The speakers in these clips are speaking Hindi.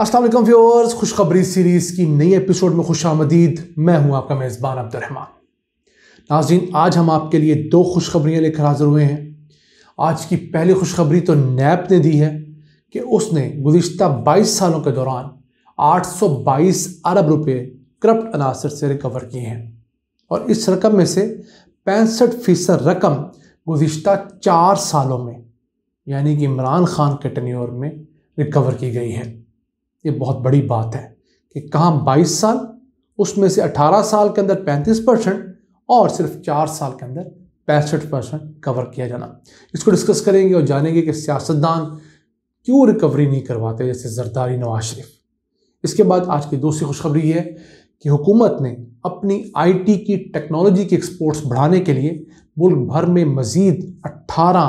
असलम व्यूअर्स खुशखबरी सीरीज़ की नई एपिसोड में खुश आमदीद मैं हूं आपका मेज़बान अब्दुलरहमान नाजीन आज हम आपके लिए दो खुशखबरियाँ लेकर हाजिर हुए हैं आज की पहली खुशखबरी तो नैप ने दी है कि उसने गुज्त 22 सालों के दौरान 822 अरब रुपये करप्ट अनासर से रिकवर किए हैं और इस रकम में से पैंसठ फीसद रकम गुज्त चार सालों में यानी कि इमरान खान के टनियोर में रिकवर की गई है ये बहुत बड़ी बात है कि काम 22 साल उसमें से 18 साल के अंदर 35 परसेंट और सिर्फ चार साल के अंदर पैंसठ परसेंट कवर किया जाना इसको डिस्कस करेंगे और जानेंगे कि सियासतदान क्यों रिकवरी नहीं करवाते जैसे जरदारी नवाज शरीफ इसके बाद आज की दूसरी खुशखबरी है कि हुकूमत ने अपनी आईटी की टेक्नोलॉजी की एक्सपोर्ट्स बढ़ाने के लिए मुल्क भर में मज़ीद 18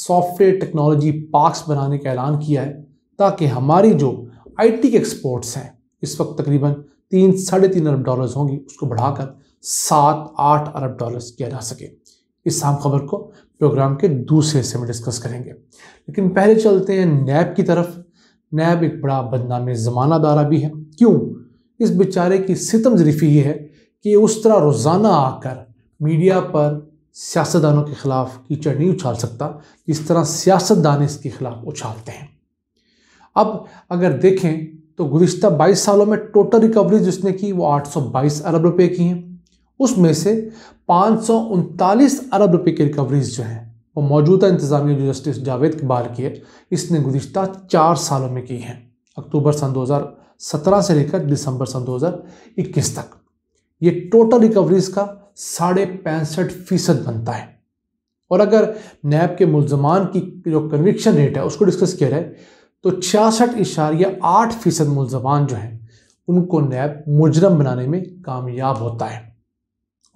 सॉफ्टवेयर टेक्नोलॉजी पार्क्स बनाने का ऐलान किया है ताकि हमारी जो आईटी के एक्सपोर्ट्स हैं इस वक्त तकरीबन तीन साढ़े तीन अरब डॉलर्स होंगी उसको बढ़ाकर सात आठ अरब डॉलर्स किया जा सके इस आम खबर को प्रोग्राम के दूसरे हिस्से में डिस्कस करेंगे लेकिन पहले चलते हैं नैब की तरफ नैब एक बड़ा बदनाम जमाना दारा भी है क्यों इस बेचारे की सितम जरीफी ये है कि उस तरह रोज़ाना आकर मीडिया पर सियासतदानों के ख़िलाफ़ कीचड़ नहीं उछाल सकता जिस तरह सियासतदान इसके ख़िलाफ़ उछालते हैं अब अगर देखें तो गुज्त 22 सालों में टोटल रिकवरी जिसने की वो 822 अरब रुपए की हैं उसमें से पाँच अरब रुपए की रिकवरीज जो हैं वो मौजूदा इंतजामिया जो जस्टिस जावेद इकबाल की है इसने गुज्त चार सालों में की हैं अक्टूबर सन 2017 से लेकर दिसंबर सन 2021 तक ये टोटल रिकवरीज का साढ़े पैंसठ फीसद बनता है और अगर नैब के मुलजमान की जो कन्विक्शन रेट है उसको डिस्कस किया जाए तो छियासठ इशारिया आठ फीसद मुलजमान जो हैं उनको नैब मुजरम बनाने में कामयाब होता है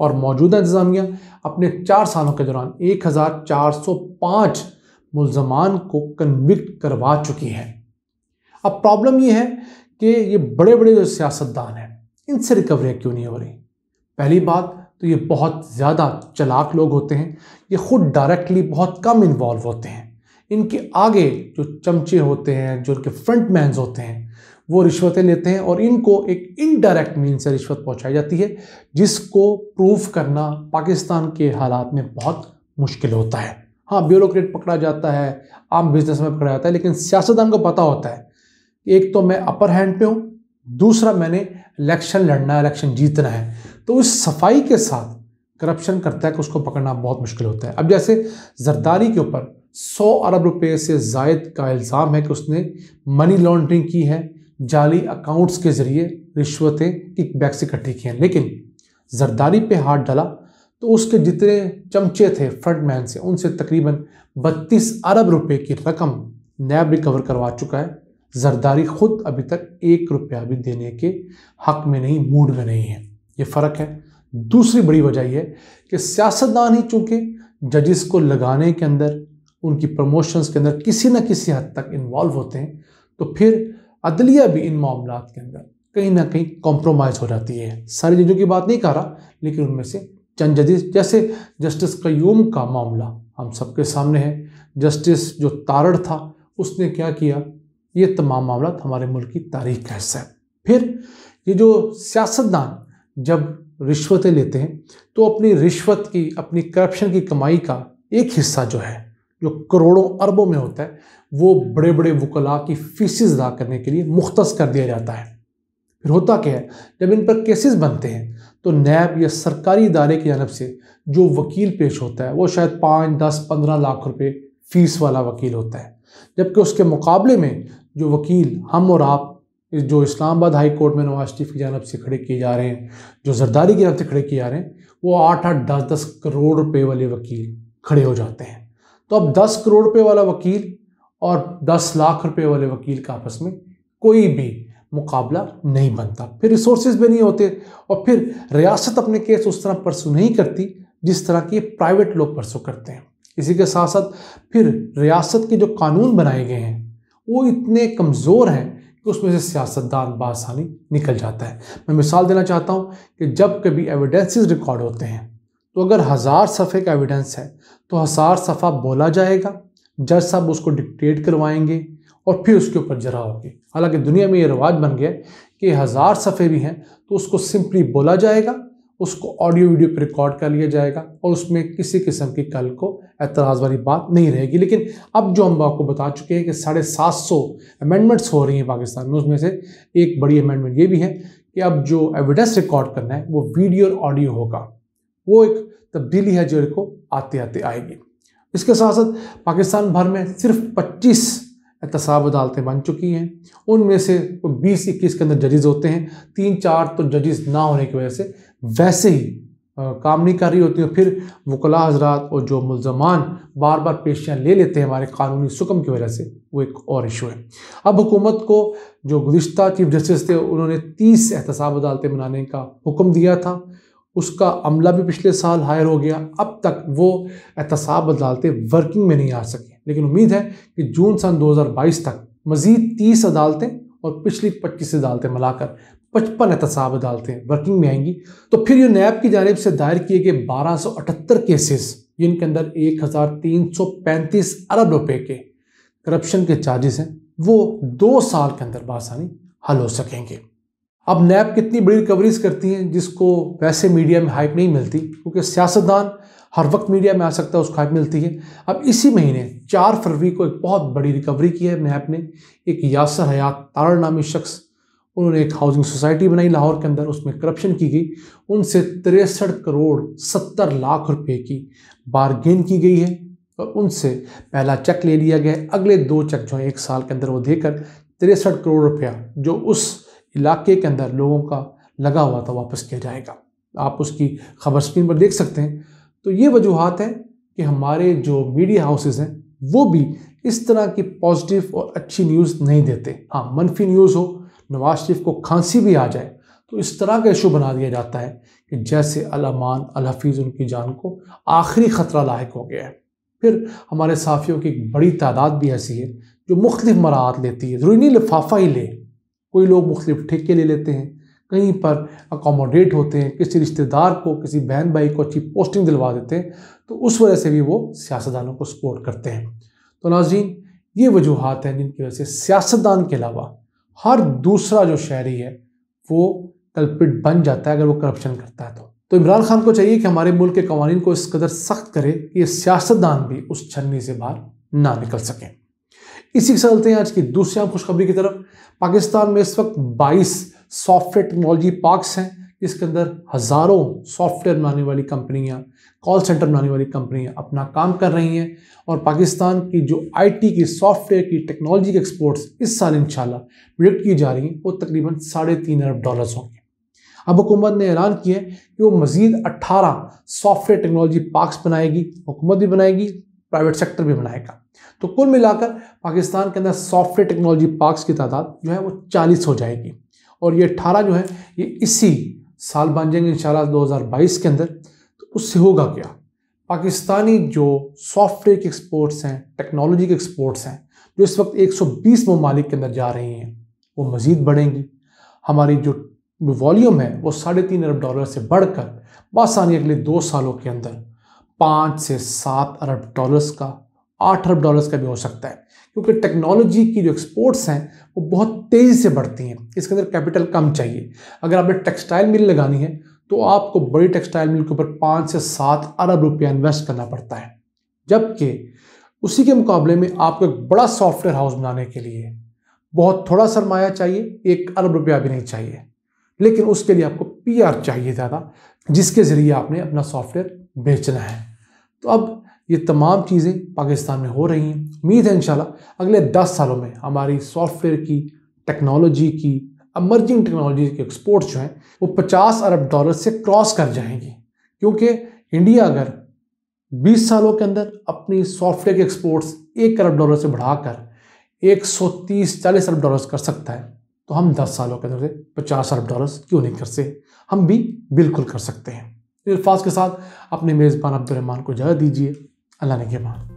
और मौजूदा इंतजामिया अपने चार सालों के दौरान एक हज़ार चार सौ पाँच मुलजमान को कन्विक्ट करवा चुकी है अब प्रॉब्लम यह है कि ये बड़े बड़े जो सियासतदान हैं इनसे रिकवरियाँ क्यों नहीं हो रही पहली बात तो ये बहुत ज़्यादा चलाक लोग होते हैं ये खुद डायरेक्टली बहुत कम इन्वॉल्व होते हैं इनके आगे जो चमचे होते हैं जो इनके फ्रंट मैंस होते हैं वो रिश्वतें लेते हैं और इनको एक इनडायरेक्ट मीन से रिश्वत पहुंचाई जाती है जिसको प्रूफ करना पाकिस्तान के हालात में बहुत मुश्किल होता है हाँ ब्यूरोक्रेट पकड़ा जाता है आम बिजनेस में पकड़ा जाता है लेकिन सियासतदान को पता होता है एक तो मैं अपर हैंड पे हूँ दूसरा मैंने इलेक्शन लड़ना है इलेक्शन जीतना है तो उस सफाई के साथ करप्शन करता है कि उसको पकड़ना बहुत मुश्किल होता है अब जैसे जरदारी के ऊपर सौ अरब रुपये से जायद का इल्ज़ाम है कि उसने मनी लॉन्ड्रिंग की है जाली अकाउंट्स के ज़रिए रिश्वतें से इकट्ठी की हैं लेकिन जरदारी पे हाथ डाला तो उसके जितने चमचे थे फ्रंटमैन से उनसे तकरीबन 32 अरब रुपए की रकम नैब रिकवर करवा चुका है जरदारी खुद अभी तक एक रुपया भी देने के हक में नहीं मूड में नहीं है ये फ़र्क है दूसरी बड़ी वजह यह कि सियासतदान ही चूँकि जजिस को लगाने के अंदर उनकी प्रमोशंस के अंदर किसी न किसी हद तक इन्वॉल्व होते हैं तो फिर अदलिया भी इन मामला के अंदर कहीं ना कहीं कॉम्प्रोमाइज़ हो जाती है सारी चीज़ों की बात नहीं कर रहा लेकिन उनमें से चंद जजेस जैसे जस्टिस कयूम का मामला हम सबके सामने है जस्टिस जो तारड़ था उसने क्या किया ये तमाम मामला हमारे मुल्क की तारीख का हिस्सा है फिर ये जो सियासतदान जब रिश्वतें लेते हैं तो अपनी रिश्वत की अपनी करप्शन की कमाई का एक हिस्सा जो है जो करोड़ों अरबों में होता है वो बड़े बड़े वकला की फीसिस अदा करने के लिए मुख्त कर दिया जाता है फिर होता क्या है जब इन पर केसेस बनते हैं तो नैब या सरकारी इदारे की जानब से जो वकील पेश होता है वो शायद पाँच दस पंद्रह लाख रुपये फीस वाला वकील होता है जबकि उसके मुकाबले में जो वकील हम और आप जो इस्लामाबाद हाई कोर्ट में नवाज शरीफ की जानब से खड़े किए जा रहे हैं जो जरदारी की जानब से खड़े किए जा रहे हैं वो आठ आठ दस दस करोड़ रुपये वाले वकील खड़े हो जाते हैं तो अब दस करोड़ रुपये वाला वकील और दस लाख रुपये वाले वकील का आपस में कोई भी मुकाबला नहीं बनता फिर रिसोर्सेज भी नहीं होते और फिर रियासत अपने केस उस तरह परसू नहीं करती जिस तरह के प्राइवेट लोग परसू करते हैं इसी के साथ साथ फिर रियासत के जो कानून बनाए गए हैं वो इतने कमज़ोर हैं कि उसमें से सियासतदान बासानी निकल जाता है मैं मिसाल देना चाहता हूँ कि जब कभी एविडेंसेस रिकॉर्ड होते हैं तो अगर हज़ार सफ़े का एविडेंस है तो हज़ार सफ़ा बोला जाएगा जज साहब उसको डिक्टेट करवाएंगे और फिर उसके ऊपर जरा होगी हालांकि दुनिया में ये रिवाज बन गया कि हज़ार सफ़े भी हैं तो उसको सिंपली बोला जाएगा उसको ऑडियो वीडियो पर रिकॉर्ड कर लिया जाएगा और उसमें किसी किस्म की कल को एतराज़ वाली बात नहीं रहेगी लेकिन अब जो हम आपको बता चुके हैं कि साढ़े सात सौ अमेंडमेंट्स हो रही हैं पाकिस्तान में उसमें से एक बड़ी अमेंडमेंट ये भी है कि अब जो एविडेंस रिकॉर्ड करना है वो वीडियो और ऑडियो होगा वो एक तब्दीली है जो इनको आते आते आएगी इसके साथ साथ पाकिस्तान भर में सिर्फ 25 एहतसाब अदालतें बन चुकी हैं उनमें से बीस इक्कीस के अंदर जजेज होते हैं तीन चार तो जजेस ना होने की वजह से वैसे ही काम नहीं कर रही होती है फिर वकला हजरात और जो मुलजमान बार बार पेशियाँ ले लेते हैं हमारे कानूनी सुकम की वजह से वो एक और इशू है अब हुकूमत को जो गुज्त चीफ जस्टिस थे उन्होंने तीस एहतसाब अदालतें बनाने का हुक्म दिया था उसका अमला भी पिछले साल हायर हो गया अब तक वो एहतसाब अदालतें वर्किंग में नहीं आ सकी लेकिन उम्मीद है कि जून सन 2022 तक मज़ीद तीस अदालतें और पिछली पच्चीस अदालतें मिलाकर पचपन एहतसाब अदालतें वर्किंग में आएंगी तो फिर ये नैब की जानब से दायर किए गए बारह सौ अठहत्तर केसेस जिनके अंदर एक हज़ार तीन सौ पैंतीस अरब रुपये के करप्शन के चार्जेस हैं वो दो साल के अंदर बासानी हल हो सकेंगे अब नैब कितनी बड़ी रिकवरीज करती हैं जिसको वैसे मीडिया में हाइप नहीं मिलती क्योंकि सियासतदान हर वक्त मीडिया में आ सकता है उसको हाइप मिलती है अब इसी महीने चार फरवरी को एक बहुत बड़ी रिकवरी की है नैब ने एक यासर हयात तारण नामी शख्स उन्होंने एक हाउसिंग सोसाइटी बनाई लाहौर के अंदर उसमें करप्शन की गई उनसे तिरसठ करोड़ सत्तर लाख रुपये की बारगेन की गई है और उनसे पहला चेक ले लिया गया अगले दो चेक जो है एक साल के अंदर वो देकर तिरसठ करोड़ रुपया जो उस इलाके के अंदर लोगों का लगा हुआ था वापस किया जाएगा आप उसकी खबर स्क्रीन पर देख सकते हैं तो ये वजूहत हैं कि हमारे जो मीडिया हाउसेज हैं वो भी इस तरह की पॉजिटिव और अच्छी न्यूज़ नहीं देते हाँ मनफी न्यूज़ हो नवाज शरीफ को खांसी भी आ जाए तो इस तरह का इशू बना दिया जाता है कि जैसे अलामान अलहफीज़ उनकी जान को आखिरी ख़तरा लायक हो गया है फिर हमारे साफियों की एक बड़ी तादाद भी ऐसी है जो मुख्तफ मराहत लेती है ज़रूरी लिफाफा ही ले कोई लोग मुख्तफ ठेके ले लेते हैं कहीं पर अकोमोडेट होते हैं किसी रिश्तेदार को किसी बहन भाई को अच्छी पोस्टिंग दिलवा देते हैं तो उस वजह से भी वो सियासतदानों को सपोर्ट करते हैं तो नाजीन ये वजूहत हैं जिनकी वजह से सियासतदान के अलावा हर दूसरा जो शहरी है वो कल्पिट बन जाता है अगर वो करप्शन करता है तो तो इमरान खान को चाहिए कि हमारे मुल्क के कवानीन को इस कदर सख्त करे कि ये सियासतदान भी उस छन्नी से बाहर ना निकल सकें इसी के चलते हैं आज की दूसरी आम खुशखबरी की तरफ पाकिस्तान में इस वक्त 22 सॉफ्टवेयर टेक्नोलॉजी पार्क्स हैं इसके अंदर हज़ारों सॉफ्टवेयर बनाने वाली कंपनियां कॉल सेंटर बनाने वाली कंपनियां अपना काम कर रही हैं और पाकिस्तान की जो आईटी की सॉफ्टवेयर की टेक्नोलॉजी के एक्सपोर्ट्स इस साल इंशाल्लाह प्रोडक्ट की जा रही हैं वो तकरीबन साढ़े तीन अरब डॉलर्स होंगे अब हुकूमत ने ऐलान किया है कि वो मज़ीद अट्ठारह सॉफ्टवेयर टेक्नोलॉजी पार्कस बनाएगी हुकूमत भी बनाएगी प्राइवेट सेक्टर भी बनाएगा तो कुल मिलाकर पाकिस्तान के अंदर सॉफ्टवेयर टेक्नोलॉजी पार्क्स की तादाद जो है वो चालीस हो जाएगी और ये अट्ठारह जो है ये इसी साल बन जाएंगे इन शाला हज़ार बाईस के अंदर तो उससे होगा क्या पाकिस्तानी जो सॉफ्टवेयर के एक्सपोर्ट्स हैं टेक्नोलॉजी के एक्सपोर्ट्स हैं जो इस वक्त 120 बीस के अंदर जा रही हैं वो मज़ीद बढ़ेंगी हमारी जो वॉल्यूम है वो साढ़े तीन अरब डॉलर से बढ़कर बासानी अगले दो सालों के अंदर पाँच से सात अरब डॉलर्स का आठ अरब डॉलर्स का भी हो सकता है क्योंकि टेक्नोलॉजी की जो एक्सपोर्ट्स हैं वो बहुत तेज़ी से बढ़ती हैं इसके अंदर कैपिटल कम चाहिए अगर आपने टेक्सटाइल मिल लगानी है तो आपको बड़ी टेक्सटाइल मिल के ऊपर पाँच से सात अरब रुपया इन्वेस्ट करना पड़ता है जबकि उसी के मुकाबले में आपको एक बड़ा सॉफ्टवेयर हाउस बनाने के लिए बहुत थोड़ा सरमाया चाहिए एक अरब रुपया भी नहीं चाहिए लेकिन उसके लिए आपको पीआर चाहिए ज़्यादा जिसके ज़रिए आपने अपना सॉफ्टवेयर बेचना है तो अब ये तमाम चीज़ें पाकिस्तान में हो रही हैं उम्मीद है इन अगले दस सालों में हमारी सॉफ्टवेयर की टेक्नोलॉजी की अमर्जिंग टेक्नोलॉजी के एक्सपोर्ट्स जो हैं वो 50 अरब डॉलर से क्रॉस कर जाएंगे क्योंकि इंडिया अगर 20 सालों के अंदर अपनी सॉफ्टवेयर के एक्सपोर्ट्स एक अरब डॉलर से बढाकर तीस चालीस अरब डॉलर कर सकता है तो हम दस सालों के अंदर से अरब डॉलर क्यों नहीं कर सकते हम भी बिल्कुल कर सकते हैं अल्फाज के साथ अपने मेज़बान अब्दुलरहमान को जगह दीजिए अल्लाह ने के बाद